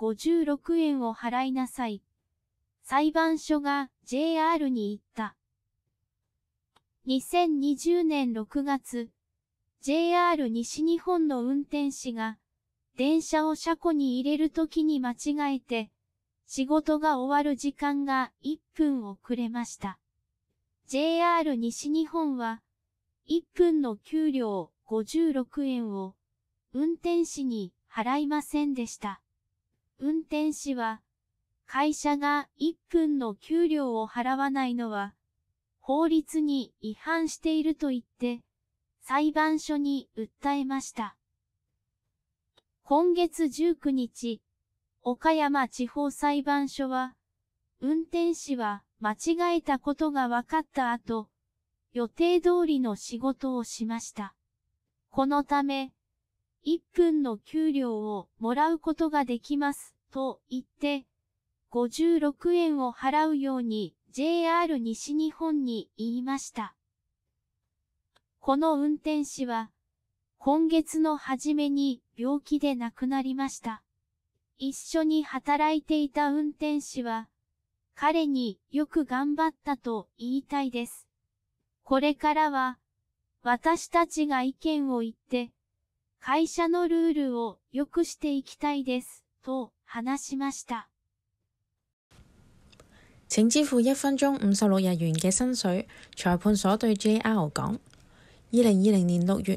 56円を払いなさい。裁判所が JR に言った。2020年6月、JR 西日本の運転士が、電車を車庫に入れるときに間違えて、仕事が終わる時間が1分遅れました。JR 西日本は、1分の給料56円を、運転士に払いませんでした。運転士は、会社が1分の給料を払わないのは、法律に違反していると言って、裁判所に訴えました。今月19日、岡山地方裁判所は、運転士は間違えたことが分かった後、予定通りの仕事をしました。このため、1分の給料をもらうことができます、と言って、56円を払うように JR 西日本に言いました。この運転士は、今月の初めに病気で亡くなりました。一緒に働いていた運転士は、彼によく頑張ったと言いたいです。これからは、私たちが意見を言って、会社のルールを良くしていきたいです、と話しました。請支付一分鐘五十六日元嘅薪水，裁判所對 JR 講：二零二零年六月，